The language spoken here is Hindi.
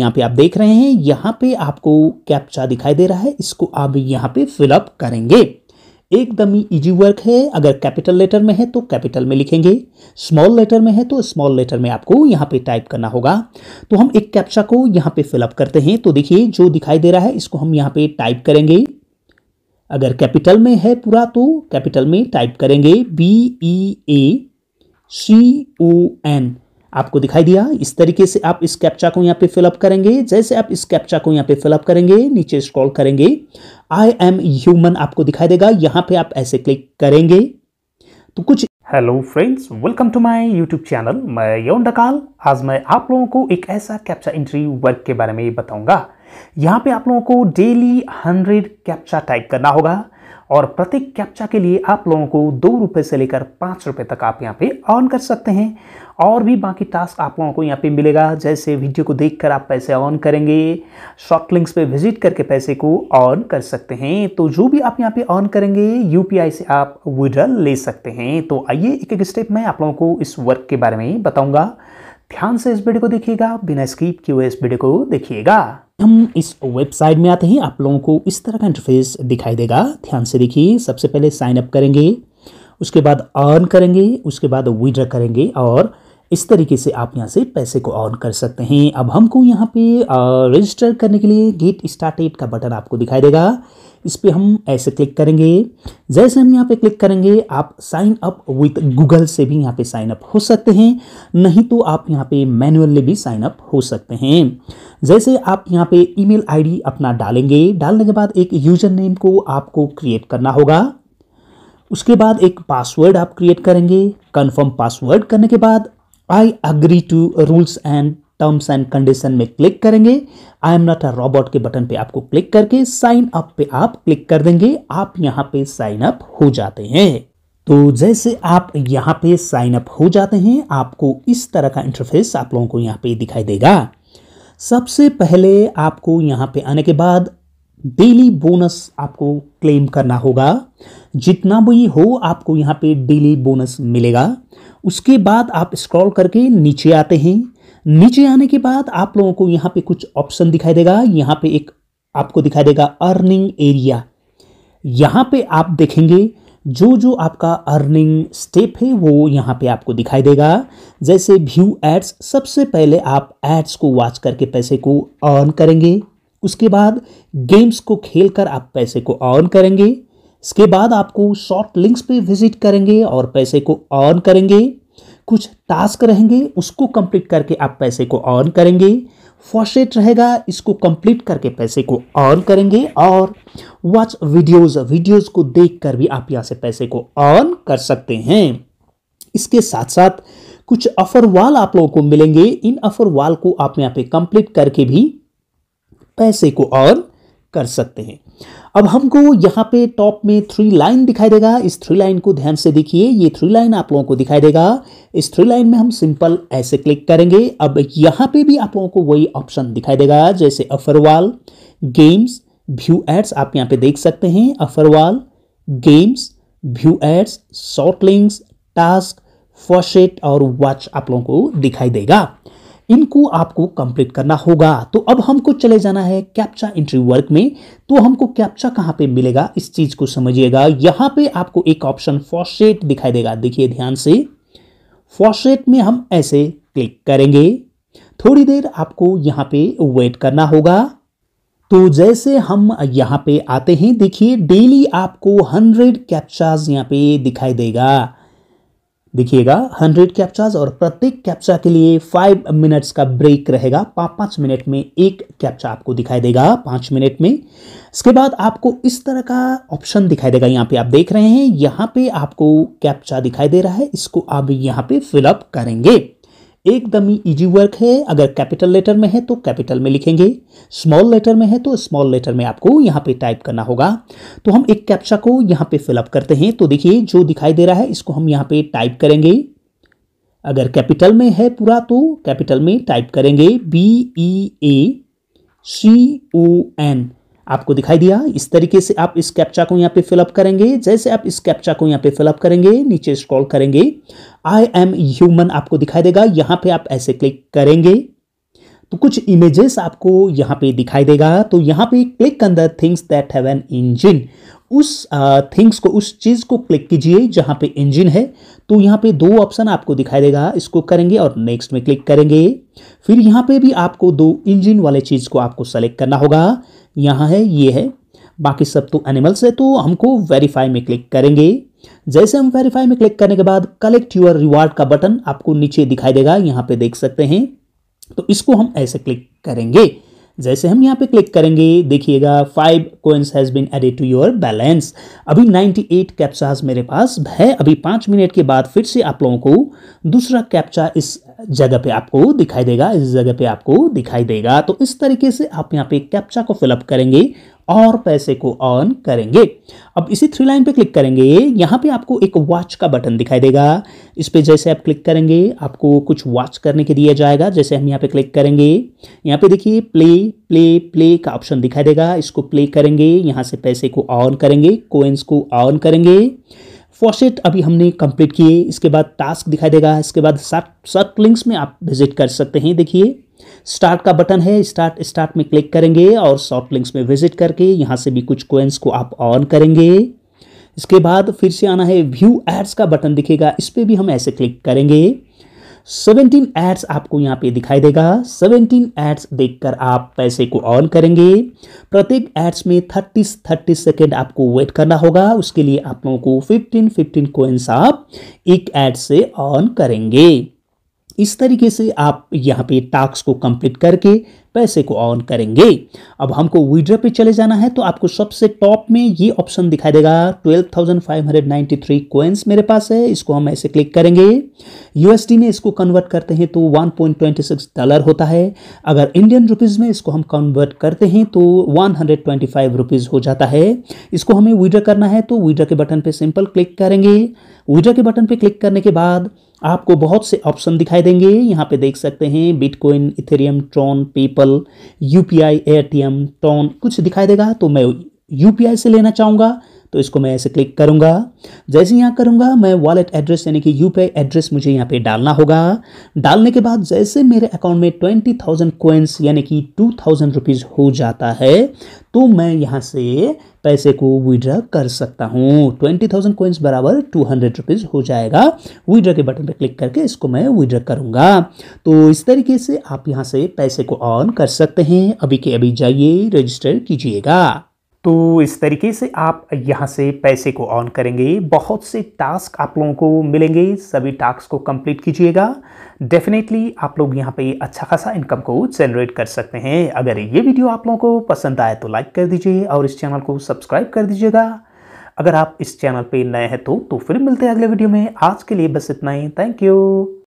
यहाँ पे आप देख रहे हैं यहाँ पे आपको कैप्चा दिखाई दे रहा है इसको आप यहाँ पे फिलअप करेंगे एकदम ही इजी वर्क है अगर कैपिटल लेटर में है तो कैपिटल में लिखेंगे स्मॉल लेटर में है तो स्मॉल लेटर में आपको यहाँ पे टाइप करना होगा तो हम एक कैप्चा को यहाँ पे फिलअप करते हैं तो देखिए जो दिखाई दे रहा है इसको हम यहाँ पे टाइप करेंगे अगर कैपिटल में है पूरा तो कैपिटल में टाइप करेंगे बी ई ए सी ओ एन आपको दिखाई दिया इस तरीके से आप इस कैप्चा को यहाँ पे फिलअप करेंगे जैसे आप इस कैप्चा को यहाँ पे फिलअप करेंगे नीचे स्क्रॉल करेंगे आई एम ह्यूमन आपको दिखाई देगा यहाँ पे आप ऐसे क्लिक करेंगे तो कुछ hello friends welcome to my YouTube channel मैं यौन डकाल आज मैं आप लोगों को एक ऐसा कैप्चा एंट्री वर्क के बारे में बताऊंगा यहाँ पे आप लोगों को डेली हंड्रेड कैप्चा टाइप करना होगा और प्रत्येक कैप्चा के लिए आप लोगों को दो रुपये से लेकर पाँच रुपये तक आप यहाँ पे ऑन कर सकते हैं और भी बाकी टास्क आप लोगों को यहाँ पे मिलेगा जैसे वीडियो को देखकर आप पैसे ऑन करेंगे शॉर्ट लिंक्स पे विजिट करके पैसे को ऑन कर सकते हैं तो जो भी आप यहाँ पे ऑन करेंगे यू से आप विड्रल ले सकते हैं तो आइए एक एक स्टेप में आप लोगों को इस वर्क के बारे में बताऊँगा ध्यान से इस वीडियो को देखिएगा बिना स्किप किए इस वीडियो को देखिएगा हम इस वेबसाइट में आते ही आप लोगों को इस तरह का इंटरफेस दिखाई देगा ध्यान से देखिए सबसे पहले साइन अप करेंगे उसके बाद अर्न करेंगे उसके बाद विड्रा करेंगे और इस तरीके से आप यहाँ से पैसे को ऑन कर सकते हैं अब हमको यहाँ पे रजिस्टर करने के लिए गेट स्टार्टेड का बटन आपको दिखाई देगा इस पर हम ऐसे क्लिक करेंगे जैसे हम यहाँ पे क्लिक करेंगे आप साइन अप विथ गूगल से भी यहाँ पे साइन अप हो सकते हैं नहीं तो आप यहाँ पे मैनुअली भी साइन अप हो सकते हैं जैसे आप यहाँ पे ईमेल आईडी अपना डालेंगे डालने के बाद एक यूजर नेम को आपको क्रिएट करना होगा उसके बाद एक पासवर्ड आप क्रिएट करेंगे कन्फर्म पासवर्ड करने के बाद I agree to rules and terms and condition में क्लिक करेंगे I am not a robot के बटन पे आपको क्लिक करके साइन अप पे आप क्लिक कर देंगे आप यहाँ पे साइन अप हो जाते हैं तो जैसे आप यहाँ पे साइन अप हो जाते हैं आपको इस तरह का इंटरफेस आप लोगों को यहाँ पे दिखाई देगा सबसे पहले आपको यहाँ पे आने के बाद डेली बोनस आपको क्लेम करना होगा जितना भी हो आपको यहाँ पे डेली बोनस मिलेगा उसके बाद आप स्क्रॉल करके नीचे आते हैं नीचे आने के बाद आप लोगों को यहाँ पे कुछ ऑप्शन दिखाई देगा यहाँ पे एक आपको दिखाई देगा अर्निंग एरिया यहाँ पे आप देखेंगे जो जो आपका अर्निंग स्टेप है वो यहाँ पे आपको दिखाई देगा जैसे व्यू एड्स सबसे पहले आप एड्स को वॉच करके पैसे को अर्न करेंगे उसके बाद गेम्स को खेलकर आप पैसे को ऑन करेंगे इसके बाद आपको शॉर्ट लिंक्स पे विजिट करेंगे और पैसे को ऑन करेंगे कुछ टास्क रहेंगे उसको कंप्लीट करके आप पैसे को ऑन करेंगे फॉशेट रहेगा इसको कंप्लीट करके पैसे को ऑन करेंगे और वॉच वीडियोज वीडियोज को देखकर भी आप यहाँ से पैसे को ऑन कर सकते हैं इसके साथ साथ कुछ अफर वाल आप लोगों को मिलेंगे इन अफर वाल को आप यहाँ पे कंप्लीट करके भी पैसे को अर्न कर सकते हैं अब हमको यहाँ पे टॉप में थ्री लाइन दिखाई देगा इस थ्री लाइन को ध्यान से देखिए ये थ्री लाइन आप लोगों को दिखाई देगा इस थ्री लाइन में हम सिंपल ऐसे क्लिक करेंगे अब यहाँ पे भी आप लोगों को वही ऑप्शन दिखाई देगा जैसे अफरवाल गेम्स व्यू एड्स आप यहाँ पे देख सकते हैं offerwall games view ads short links task फर्शेट और वॉच आप लोगों को दिखाई देगा इनको आपको कंप्लीट करना होगा तो अब हमको चले जाना है कैप्चा इंट्री वर्क में तो हमको कैप्चा कहाँ पे मिलेगा इस चीज़ को समझिएगा यहाँ पे आपको एक ऑप्शन फॉर्सेट दिखाई देगा देखिए ध्यान से फॉर्सेट में हम ऐसे क्लिक करेंगे थोड़ी देर आपको यहाँ पे वेट करना होगा तो जैसे हम यहाँ पे आते हैं देखिए डेली आपको हंड्रेड कैप्चाज यहाँ पे दिखाई देगा देखिएगा हंड्रेड कैप्चाज और प्रत्येक कैप्चा के लिए फाइव मिनट्स का ब्रेक रहेगा पाँच पाँच मिनट में एक कैप्चा आपको दिखाई देगा पाँच मिनट में इसके बाद आपको इस तरह का ऑप्शन दिखाई देगा यहाँ पे आप देख रहे हैं यहाँ पे आपको कैप्चा दिखाई दे रहा है इसको आप यहाँ पे फिलअप करेंगे एकदम ही इजी वर्क है अगर कैपिटल लेटर में है तो कैपिटल में लिखेंगे स्मॉल लेटर में है तो स्मॉल लेटर में आपको यहाँ पे टाइप करना होगा तो हम एक कैप्चा को यहाँ पे फिलअप करते हैं तो देखिए जो दिखाई दे रहा है इसको हम यहाँ पे टाइप करेंगे अगर कैपिटल में है पूरा तो कैपिटल में टाइप करेंगे बी ई ए सी ओ एन आपको दिखाई दिया इस तरीके से आप इस कैप्चा को यहाँ पे फिलअप करेंगे जैसे आप इस कैप्चा को यहाँ पे फिलअप करेंगे नीचे स्क्रॉल करेंगे आई एम ह्यूमन आपको दिखाई देगा यहाँ पे आप ऐसे क्लिक करेंगे तो कुछ इमेजेस आपको यहाँ पे दिखाई देगा तो यहाँ पे क्लिक अंदर things that have an engine उस थिंग्स को उस चीज़ को क्लिक कीजिए जहाँ पे इंजिन है तो यहाँ पे दो ऑप्शन आपको दिखाई देगा इसको करेंगे और नेक्स्ट में क्लिक करेंगे फिर यहाँ पे भी आपको दो इंजिन वाले चीज़ को आपको सेलेक्ट करना होगा यहाँ है ये है बाकी सब तो एनिमल्स है तो हमको वेरीफाई में क्लिक करेंगे जैसे हम वेरीफाई में क्लिक करने के बाद कलेक्ट यूर रिवार्ड का बटन आपको नीचे दिखाई देगा यहाँ पे देख सकते हैं तो इसको हम ऐसे क्लिक करेंगे जैसे हम यहाँ पे क्लिक करेंगे देखिएगा five coins has been added to your balance अभी 98 कैप्चाज मेरे पास है अभी पाँच मिनट के बाद फिर से आप लोगों को दूसरा कैप्चा इस जगह पे आपको दिखाई देगा इस जगह पे आपको दिखाई देगा तो इस तरीके से आप यहाँ पे कैप्चा को फिलअप करेंगे और पैसे को ऑन करेंगे अब इसी थ्री लाइन पे क्लिक करेंगे यहाँ पे आपको एक वॉच का बटन दिखाई देगा इस पर जैसे आप क्लिक करेंगे आपको कुछ वॉच करने के दिया जाएगा जैसे हम यहाँ पे क्लिक करेंगे यहाँ पे देखिए प्ले प्ले प्ले का ऑप्शन दिखाई देगा इसको प्ले करेंगे यहाँ से पैसे को ऑन करेंगे कोइंस को ऑन करेंगे फॉसेट अभी हमने कंप्लीट किए इसके बाद टास्क दिखाई देगा इसके बाद सर्क सात लिंक्स में आप विजिट कर सकते हैं देखिए स्टार्ट का बटन है स्टार्ट स्टार्ट में क्लिक करेंगे और शॉर्ट लिंक्स में विजिट करके यहाँ से भी कुछ क्वेंस को आप ऑन करेंगे इसके बाद फिर से आना है व्यू एड्स का बटन दिखेगा इस पर भी हम ऐसे क्लिक करेंगे सेवनटीन एड्स आपको यहाँ पे दिखाई देगा सेवनटीन एड्स देखकर आप पैसे को ऑन करेंगे प्रत्येक एड्स में थर्टी थर्टी सेकेंड आपको वेट करना होगा उसके लिए आप लोगों को फिफ्टीन फिफ्टीन कोइंस आप एक एड से ऑन करेंगे इस तरीके से आप यहाँ पे टास्क को कंप्लीट करके पैसे को ऑन करेंगे अब हमको विड्रॉ पे चले जाना है तो आपको सबसे टॉप में ये ऑप्शन दिखाई देगा 12,593 क्वेंस मेरे पास है इसको हम ऐसे क्लिक करेंगे यूएसडी में इसको कन्वर्ट करते हैं तो 1.26 डॉलर होता है अगर इंडियन रुपीज़ में इसको हम कन्वर्ट करते हैं तो 125 रुपीज़ हो जाता है इसको हमें विड्रॉ करना है तो विड्रॉ के बटन पर सिंपल क्लिक करेंगे विड्रॉ के बटन पर क्लिक करने के बाद आपको बहुत से ऑप्शन दिखाई देंगे यहाँ पे देख सकते हैं Bitcoin Ethereum Tron PayPal UPI ATM Tron कुछ दिखाई देगा तो मैं यूपीआई से लेना चाहूँगा तो इसको मैं ऐसे क्लिक करूँगा जैसे यहाँ करूँगा मैं वॉलेट एड्रेस यानी कि यू एड्रेस मुझे यहाँ पे डालना होगा डालने के बाद जैसे मेरे अकाउंट में ट्वेंटी थाउजेंड कोइंस यानी कि टू थाउजेंड रुपीज़ हो जाता है तो मैं यहाँ से पैसे को विड्रा कर सकता हूँ ट्वेंटी थाउजेंड कोइंस बराबर टू हंड्रेड रुपीज़ हो जाएगा विड्रा के बटन पर क्लिक करके इसको मैं विड्रा करूँगा तो इस तरीके से आप यहाँ से पैसे को ऑन कर सकते हैं अभी के अभी जाइए रजिस्टर कीजिएगा तो इस तरीके से आप यहाँ से पैसे को ऑन करेंगे बहुत से टास्क आप लोगों को मिलेंगे सभी टास्क को कंप्लीट कीजिएगा डेफिनेटली आप लोग यहाँ पे अच्छा खासा इनकम को जनरेट कर सकते हैं अगर ये वीडियो आप लोगों को पसंद आए तो लाइक कर दीजिए और इस चैनल को सब्सक्राइब कर दीजिएगा अगर आप इस चैनल पर नए हैं तो तो फिर मिलते हैं अगले वीडियो में आज के लिए बस इतना ही थैंक यू